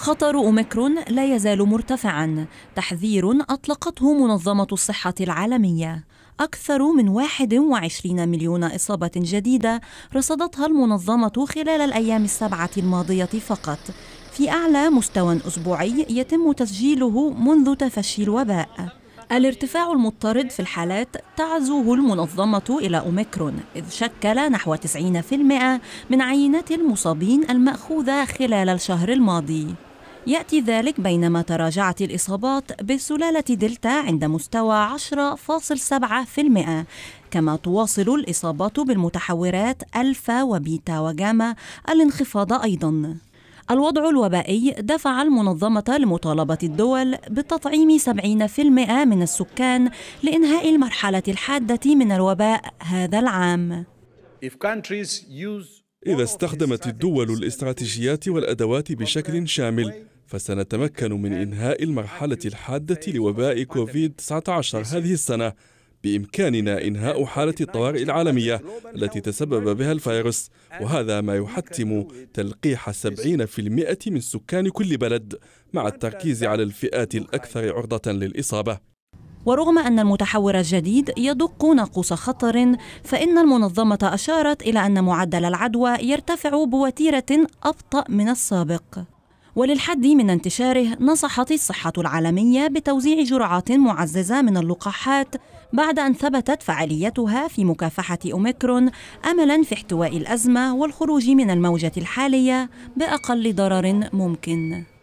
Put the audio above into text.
خطر أوميكرون لا يزال مرتفعا تحذير أطلقته منظمة الصحة العالمية أكثر من 21 مليون إصابة جديدة رصدتها المنظمة خلال الأيام السبعة الماضية فقط في أعلى مستوى أسبوعي يتم تسجيله منذ تفشي الوباء الارتفاع المضطرد في الحالات تعزوه المنظمة إلى أوميكرون إذ شكل نحو 90% من عينات المصابين المأخوذة خلال الشهر الماضي يأتي ذلك بينما تراجعت الإصابات بسلالة دلتا عند مستوى 10.7% كما تواصل الإصابات بالمتحورات ألفا وبيتا وجاما الانخفاض أيضاً الوضع الوبائي دفع المنظمة لمطالبة الدول بتطعيم 70% من السكان لإنهاء المرحلة الحادة من الوباء هذا العام. إذا استخدمت الدول الاستراتيجيات والأدوات بشكل شامل فسنتمكن من إنهاء المرحلة الحادة لوباء كوفيد-19 هذه السنة بإمكاننا إنهاء حالة الطوارئ العالمية التي تسبب بها الفيروس وهذا ما يحتم تلقيح 70% من سكان كل بلد مع التركيز على الفئات الأكثر عرضة للإصابة ورغم أن المتحور الجديد يدق ناقوس خطر فإن المنظمة أشارت إلى أن معدل العدوى يرتفع بوتيرة أبطأ من السابق وللحد من انتشاره نصحت الصحة العالمية بتوزيع جرعات معززة من اللقاحات بعد أن ثبتت فعاليتها في مكافحة أوميكرون أملاً في احتواء الأزمة والخروج من الموجة الحالية بأقل ضرر ممكن